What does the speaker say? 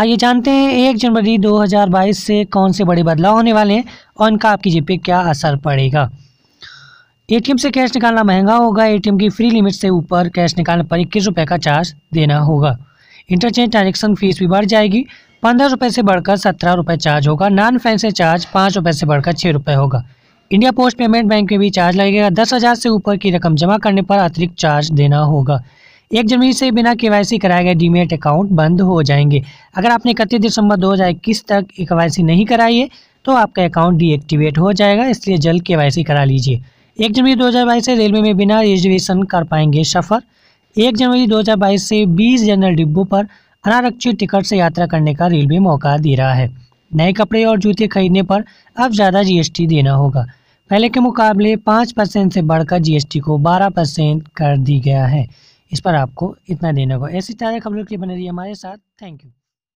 आइए जानते हैं एक जनवरी 2022 से कौन से बड़े बदलाव होने वाले हैं और इनका आपकी जेब पे क्या असर पड़ेगा एटीएम से कैश निकालना महंगा होगा एटीएम की फ्री लिमिट से ऊपर कैश निकालने पर इक्कीस रुपये का चार्ज देना होगा इंटरचेंज ट्रांजेक्शन फीस भी बढ़ जाएगी पंद्रह रुपये से बढ़कर सत्रह रुपये चार्ज होगा नॉन फैंसे चार्ज पाँच रुपये से बढ़कर छः रुपये होगा इंडिया पोस्ट पेमेंट बैंक में भी चार्ज लगेगा दस हज़ार से ऊपर की रकम जमा करने पर अतिरिक्त चार्ज देना होगा एक जनवरी से बिना सी कराए गए डीमेट अकाउंट बंद हो जाएंगे अगर आपने इकतीस दिसंबर इक्कीस तक के नहीं कराई है तो आपका अकाउंट डीएक्टिवेट हो जाएगा इसलिए जल्द सी करा लीजिए एक जनवरी बाईस से रेलवे में बिना रिजर्वेशन कर पाएंगे सफ़र एक जनवरी 2022 से 20 जनरल डिब्बों पर अनारक्षित टिकट से यात्रा करने का रेलवे मौका दे रहा है नए कपड़े और जूते खरीदने पर अब ज़्यादा जीएसटी देना होगा पहले के मुकाबले पाँच परसेंट से बढ़कर जीएसटी को बारह परसेंट कर दी गया है इस पर आपको इतना देने को ऐसी तारीख हम लोग की बने रही है हमारे साथ थैंक यू